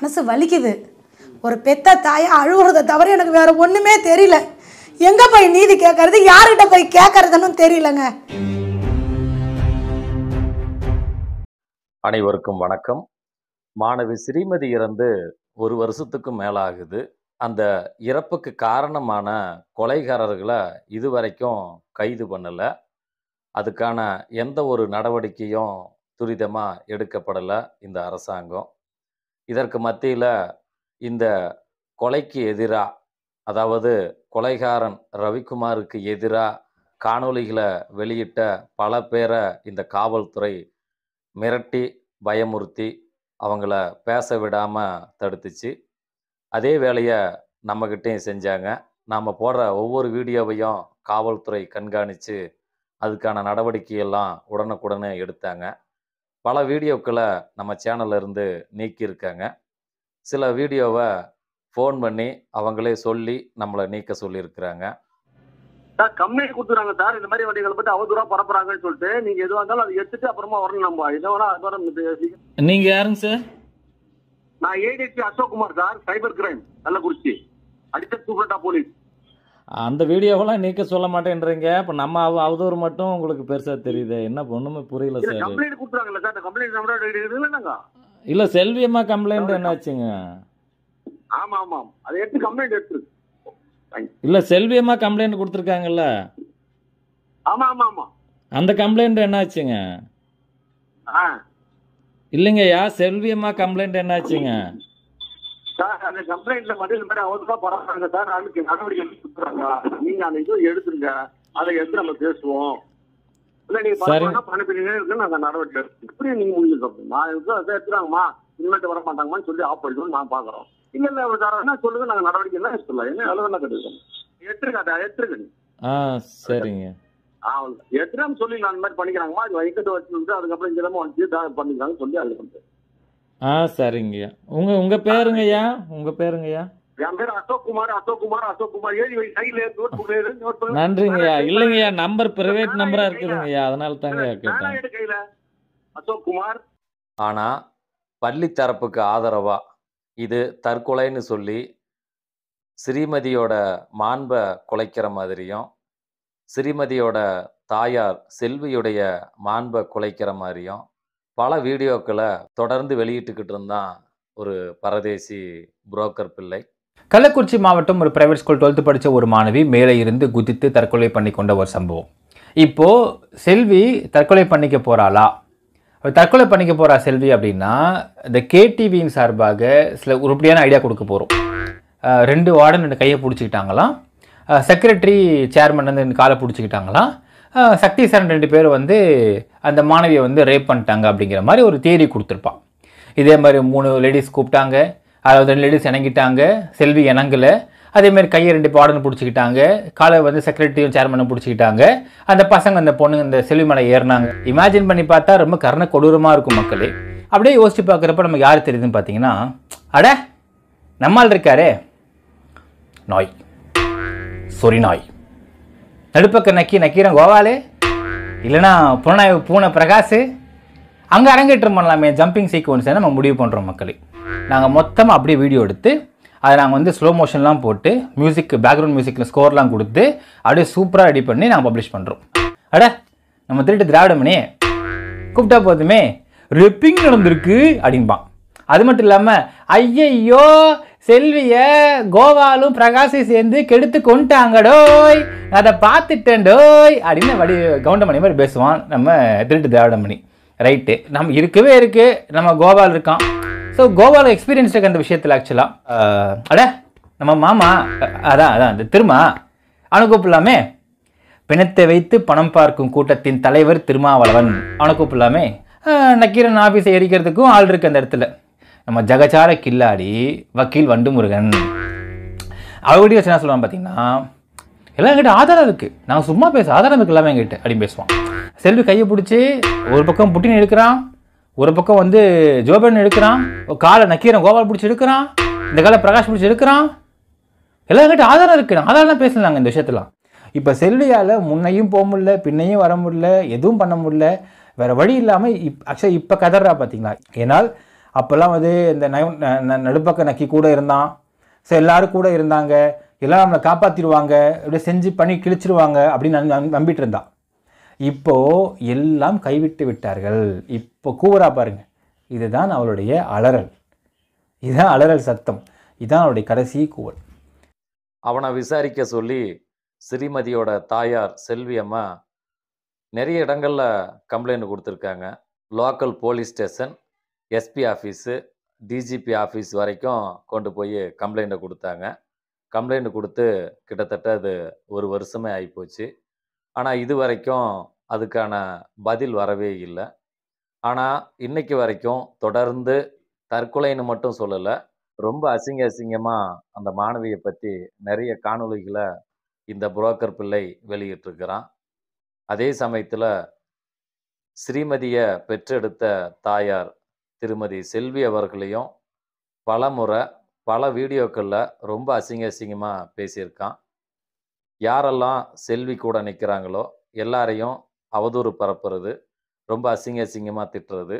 மனசு வலிக்குது ஒரு பெத்த தாயை அழுகுறத தவிர எனக்கு வேறு ஒன்றுமே தெரியல எங்க போய் நீதி கேட்கறது யாருகிட்ட போய் கேட்கறதுன்னு தெரியலங்க அனைவருக்கும் வணக்கம் மாணவி ஸ்ரீமதி இறந்து ஒரு வருஷத்துக்கும் மேலாகுது அந்த இறப்புக்கு காரணமான கொலைகாரர்களை இதுவரைக்கும் கைது பண்ணலை அதுக்கான எந்த ஒரு நடவடிக்கையும் துரிதமாக எடுக்கப்படலை இந்த அரசாங்கம் இதற்கு மத்தியில் இந்த கொலைக்கு எதிராக அதாவது கொலைகாரன் ரவிக்குமாருக்கு எதிராக காணொலிகளை வெளியிட்ட பல பேரை இந்த காவல்துறை மிரட்டி பயமுறுத்தி அவங்கள பேச விடாமல் தடுத்துச்சு அதே வேலையை நம்மக்கிட்டேயும் செஞ்சாங்க நாம் போடுற ஒவ்வொரு வீடியோவையும் காவல்துறை கண்காணித்து அதுக்கான நடவடிக்கையெல்லாம் உடனுக்குடனே எடுத்தாங்க பல வீடியோக்களை நம்ம சேனலில் இருந்து நீக்கியிருக்காங்க சில வீடியோவை ஃபோன் பண்ணி அவங்களே சொல்லி நம்மளை நீக்க சொல்லியிருக்கிறாங்க சார் கம்மியாக கொடுத்துறாங்க சார் இந்த மாதிரி வண்டிகளை பற்றி தூரம் பரப்புறாங்கன்னு சொல்லிட்டு நீங்கள் எதுவாக இருந்தாலும் அதை எடுத்துட்டு அப்புறமா வரணும் நம்ம இதை வேணா அது வேணா நீங்கள் யாருங்க சார் நான் Ashok Kumar sir cyber crime Kallakurichi அடுத்த சூப்பரண்டா போலீஸ் அந்த வீடியோவெல்லாம் நீக்க சொல்ல மாட்டேன்றீங்க அப்போ நம்ம அவதூறு மட்டும் உங்களுக்கு பெருசாக தெரியுது என்ன ஒன்றுமே புரியல சார் கம்ப்ளைண்ட் கொடுத்துறாங்கல்ல சார் கம்ப்ளைண்ட் இல்லை செல்வியம்மா கம்ப்ளைண்ட் என்னாச்சுங்க ஆமாம் ஆமாம் அதை எடுத்து கம்ப்ளைண்ட் எடுத்து இல்லை செல்வியம்மா கம்ப்ளைண்ட் கொடுத்துருக்காங்கல்ல ஆமாம் ஆமாம் ஆமாம் அந்த கம்ப்ளைண்ட் என்னாச்சுங்க ஆ இல்லைங்கய்யா செல்வியம்மா கம்ப்ளைண்ட் என்னாச்சுங்க சார் அந்த கம்ப்ளைண்ட்ல மட்டும் இந்த மாதிரி அவருக்கா பரவாயில்ல சார் அதுக்கு நடவடிக்கை எடுத்துறாங்க நீங்க அந்த இதுவும் எடுத்துருங்க அதை எடுத்து நம்ம பேசுவோம் இல்ல நீங்க பரவாயில்ல பணப்பிடினே இருக்குன்னு அந்த நடவடிக்கை இப்படி நீங்க முடிஞ்சுக்கோங்க நான் இருக்கும் அதை எடுத்துறாங்கம்மா இனிமேட்டு வர மாட்டாங்கம்மான்னு சொல்லி ஆஃப் நான் பாக்குறோம் இல்ல இல்ல அவர் தரோம்னா சொல்லுங்க நாங்க நடவடிக்கை தான் எடுத்துடலாம் என்ன அளவுலாம் கிடையாது எட்டுருக்காதா எட்டுருக்கு ஆ சரிங்க அவங்களுக்கு எத்திரம் சொல்லி நான் இந்த மாதிரி பண்ணிக்கிறாங்கம்மா இது வைக்கட்டு வச்சு அதுக்கப்புறம் இந்த வந்து பண்ணிக்கிறாங்கன்னு சொல்லி அதுக்கு ஆ சரிங்கய்யா உங்க உங்க பேருங்கய்யா உங்க பேருங்கய்யா பேர் அசோக்குமார் அசோக்குமார் நன்றிங்கய்யா இல்லைங்கய்யா நம்பர் பிரைவேட் நம்பரா இருக்குதுங்கய்யா அதனால தாங்க கேட்டேன் ஆனா பள்ளி தரப்புக்கு ஆதரவா இது தற்கொலைன்னு சொல்லி ஸ்ரீமதியோட மாண்பை குலைக்கிற மாதிரியும் ஸ்ரீமதியோட தாயார் செல்வியுடைய மாண்பை குலைக்கிற மாதிரியும் பல வீடியோக்களை தொடர்ந்து வெளியிட்டுக்கிட்டு இருந்தான் ஒரு பரதேசி புரோக்கர் பிள்ளை கள்ளக்குறிச்சி மாவட்டம் ஒரு பிரைவேட் ஸ்கூல் டுவெல்த்து படித்த ஒரு மாணவி மேலே இருந்து குதித்து தற்கொலை பண்ணி கொண்ட ஒரு சம்பவம் இப்போது செல்வி தற்கொலை பண்ணிக்க போகிறாளா தற்கொலை பண்ணிக்க போகிறா செல்வி அப்படின்னா இந்த கேடிவியின் சார்பாக சில உருப்படியான ஐடியா கொடுக்க போகிறோம் ரெண்டு வார்டன் ரெண்டு கையை பிடிச்சிக்கிட்டாங்களாம் செக்ரட்டரி சேர்மன் வந்து ரெண்டு காலை பிடிச்சிக்கிட்டாங்களாம் சக்தி சரண் ரெண்டு பேர் வந்து அந்த மாணவியை வந்து ரேப் பண்ணிட்டாங்க அப்படிங்கிற மாதிரி ஒரு தேரி கொடுத்துருப்பான் இதே மாதிரி மூணு லேடிஸ் கூப்பிட்டாங்க அதாவது ரெண்டு லேடிஸ் இணங்கிட்டாங்க செல்வி இணங்கலை அதேமாதிரி கையை ரெண்டு பாடுன்னு பிடிச்சிக்கிட்டாங்க காலை வந்து செக்ரட்டரியும் சேர்மனும் பிடிச்சிக்கிட்டாங்க அந்த பசங்க அந்த பொண்ணு இந்த செல்வி மலை ஏறினாங்க இமேஜின் பண்ணி பார்த்தா ரொம்ப கருண கொடூரமாக இருக்கும் மக்களே அப்படியே யோசிச்சு பார்க்குறப்ப நமக்கு யார் தெரியுதுன்னு பார்த்தீங்கன்னா அட நம்மால் இருக்காரே நாய் சொரி நாய் நடுப்பக்க நக்கி நக்கீரன் கோவாலே இல்லைனா புலனாய்வு பூனை பிரகாஷ் அங்கே அரங்கேற்றம் பண்ணலாமே ஜம்பிங் சீக்வன்ஸை நம்ம முடிவு பண்ணுறோம் மக்களே நாங்கள் மொத்தமாக அப்படியே வீடியோ எடுத்து அதை நாங்கள் வந்து ஸ்லோ மோஷன்லாம் போட்டு மியூசிக்கு பேக்ரவுண்ட் மியூசிக்கில் ஸ்கோர்லாம் கொடுத்து அப்படியே சூப்பராக ரெடி பண்ணி நாங்கள் பப்ளிஷ் பண்ணுறோம் அட நம்ம திருட்டு திராவிடமனே கூப்பிட்டா போதுமே ரெப்பிங் நடந்திருக்கு அப்படின்பான் அது மட்டும் இல்லாமல் ஐயையோ செல்விய கோவாலும் பிரகாஷை சேர்ந்து கெடுத்து கொண்டாங்கடோய் அதை பார்த்துட்டேன்டோய் அப்படின்னு வடி கவுண்டமணி மாதிரி பேசுவான் நம்ம திருட்டு திராவிடமணி ரைட்டு நம்ம இருக்கவே இருக்கு நம்ம கோபால் இருக்கான் ஸோ கோவாவில் எக்ஸ்பீரியன்ஸ் இருக்க அந்த விஷயத்தில் ஆக்சுவலாக அட நம்ம மாமா அதான் அதான் அந்த திருமா அவனை கூப்பிடலாமே பிணத்தை வைத்து பணம் பார்க்கும் கூட்டத்தின் தலைவர் திருமாவளவன் அவனை கூப்பிடலாமே நக்கீரன் ஆஃபீஸை எரிக்கிறதுக்கும் ஆள் இருக்கு அந்த இடத்துல நம்ம ஜகச்சார கில்லாடி வக்கீல் வண்டுமுருகன் அவர்கிட்ட வச்சு என்ன சொல்லுவான் பார்த்தீங்கன்னா எல்லாம் என்கிட்ட ஆதாரம் இருக்குது நான் சும்மா பேச ஆதாரம் இருக்குது எல்லாமே என்கிட்ட அப்படின்னு பேசுவான் செல்வி கையை பிடிச்சி ஒரு பக்கம் புட்டின் எடுக்கிறான் ஒரு பக்கம் வந்து ஜோபன் எடுக்கிறான் காலை நக்கீரன் கோபால் பிடிச்சி எடுக்கிறான் இந்த காலை பிரகாஷ் பிடிச்சி எடுக்கிறான் எல்லாம் என்கிட்ட ஆதாரம் இருக்குது நான் ஆதாரம் தான் பேசலாங்க இந்த விஷயத்தெல்லாம் இப்போ செல்வியால் முன்னையும் போக முடில பின்னையும் வர முடில எதுவும் பண்ண முடில வேறு வழி இல்லாமல் இப் ஆக்சுவலாக இப்போ கதறா பார்த்தீங்களா ஏன்னால் அப்போல்லாம் வந்து இந்த நடுப்பக்க நக்கி கூட இருந்தான் ஸோ எல்லோரும் கூட இருந்தாங்க எல்லாம் நம்மளை காப்பாற்றிடுவாங்க இப்படியே செஞ்சு பண்ணி கிழிச்சிருவாங்க அப்படின்னு நம்பிட்டு இருந்தான் இப்போது எல்லாம் கைவிட்டு விட்டார்கள் இப்போ கூவரா பாருங்க இதுதான் அவளுடைய அலறல் இதுதான் அலறல் சத்தம் இதுதான் அவளுடைய கடைசி கூவல் அவனை விசாரிக்க சொல்லி ஸ்ரீமதியோட தாயார் செல்வி அம்மா நிறைய இடங்களில் கம்ப்ளைண்ட் கொடுத்துருக்காங்க local police station SP office DGP office வரைக்கும் கொண்டு போய் கம்ப்ளைண்ட்டை கொடுத்தாங்க கம்ப்ளைண்ட் கொடுத்து கிட்டத்தட்ட அது ஒரு வருஷமே ஆகிப்போச்சு ஆனால் இது வரைக்கும் அதுக்கான பதில் வரவே இல்லை ஆனால் இன்றைக்கு வரைக்கும் தொடர்ந்து தற்கொலைன்னு மட்டும் சொல்லலை ரொம்ப அசிங்க அசிங்கமாக அந்த மாணவியை பற்றி நிறைய காணொலிகளை இந்த புரோக்கர் பிள்ளை வெளியிட்டிருக்கிறான் அதே சமயத்தில் ஸ்ரீமதியை பெற்றெடுத்த தாயார் திருமதி செல்வி அவர்களையும் பல முறை பல வீடியோக்களில் ரொம்ப அசிங்க அசிங்கமாக பேசியிருக்கான் யாரெல்லாம் செல்வி கூட நிற்கிறாங்களோ எல்லாரையும் அவதூறு பரப்புறது ரொம்ப அசிங்க அசிங்கமாக திட்டுறது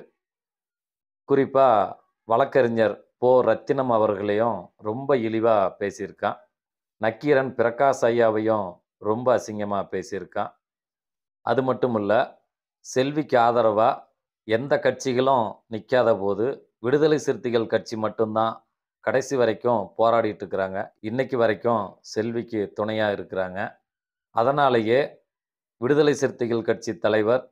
குறிப்பாக வழக்கறிஞர் போ ரத்தினம் அவர்களையும் ரொம்ப இழிவாக பேசியிருக்கான் நக்கீரன் பிரகாஷ் ஐயாவையும் ரொம்ப அசிங்கமாக பேசியிருக்கான் அது மட்டும் இல்லை செல்விக்கு ஆதரவாக எந்த கட்சிகளும் நிற்காத போது விடுதலை சிறுத்தைகள் கட்சி மட்டும்தான் கடைசி வரைக்கும் போராடிட்டு இருக்கிறாங்க இன்னைக்கு வரைக்கும் செல்விக்கு துணையாக இருக்கிறாங்க அதனாலேயே விடுதலை சிறுத்தைகள் கட்சி தலைவர்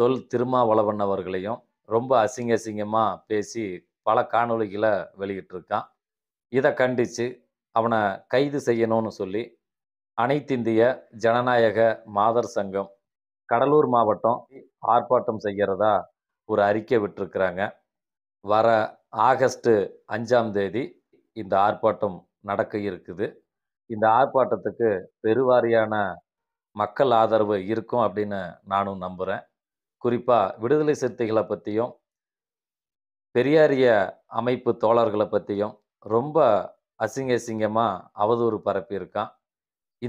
தொல் திருமாவளவன் அவர்களையும் ரொம்ப அசிங்க அசிங்கமாக பேசி பல காணொலிகளை வெளியிட்டிருக்கான் இதை கண்டித்து அவனை கைது செய்யணும்னு சொல்லி அனைத்திந்திய ஜனநாயக மாதர் சங்கம் கடலூர் மாவட்டம் ஆர்ப்பாட்டம் செய்கிறதா ஒரு அறிக்கை விட்டிருக்கிறாங்க வர ஆகஸ்ட்டு அஞ்சாம் தேதி இந்த ஆர்ப்பாட்டம் நடக்க இருக்குது இந்த ஆர்ப்பாட்டத்துக்கு பெருவாரியான மக்கள் ஆதரவு இருக்கும் அப்படின்னு நானும் நம்புகிறேன் குறிப்பாக விடுதலை சிறுத்தைகளை பற்றியும் பெரியாரிய அமைப்பு தோழர்களை பற்றியும் ரொம்ப அசிங்க அசிங்கமாக அவதூறு பரப்பியிருக்கான்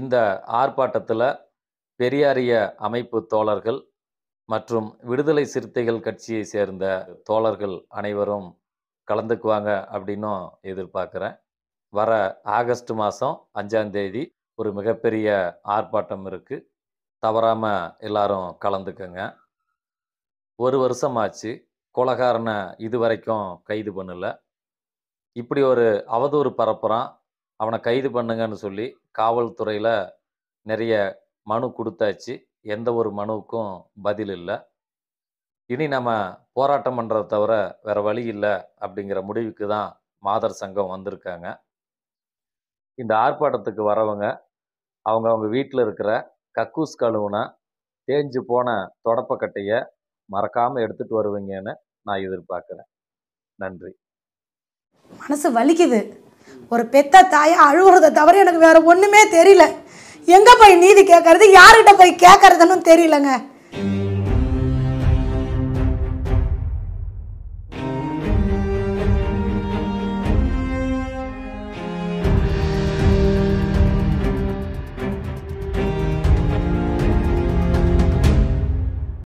இந்த ஆர்ப்பாட்டத்தில் பெரியாரிய அமைப்பு தோழர்கள் மற்றும் விடுதலை சிறுத்தைகள் கட்சியை சேர்ந்த தோழர்கள் அனைவரும் கலந்துக்குவாங்க அப்படின்னும் எதிர்பார்க்குறேன் வர ஆகஸ்ட் மாதம் அஞ்சாந்தேதி ஒரு மிகப்பெரிய ஆர்ப்பாட்டம் இருக்குது தவறாமல் எல்லாரும் கலந்துக்கங்க ஒரு வருஷமாச்சு கொலகாரனை இது வரைக்கும் கைது பண்ணலை இப்படி ஒரு அவதூறு பரப்புறான் அவனை கைது பண்ணுங்கன்னு சொல்லி காவல்துறையில் நிறைய மனு கொடுத்தாச்சு எந்த ஒரு மனுவுக்கும் பதில் இல்லை இனி நம்ம போராட்டம் பண்ணுறத தவிர வேறு வழி இல்லை அப்படிங்கிற முடிவுக்கு தான் மாதர் சங்கம் வந்திருக்காங்க இந்த ஆர்ப்பாட்டத்துக்கு வரவங்க அவங்க அவங்க வீட்டில் இருக்கிற கக்கூஸ் கழுவுனை தேஞ்சு போன தொடப்பக்கட்டையை மறக்காமல் எடுத்துகிட்டு வருவீங்கன்னு நான் எதிர்பார்க்குறேன் நன்றி மனசு வலிக்குது ஒரு பெத்த தாயை அழுகுறத தவிர எனக்கு வேற ஒன்றுமே தெரியல எங்கே போய் நீதி கேட்கறது யார்கிட்ட போய் கேட்கறதுன்னு தெரியலங்க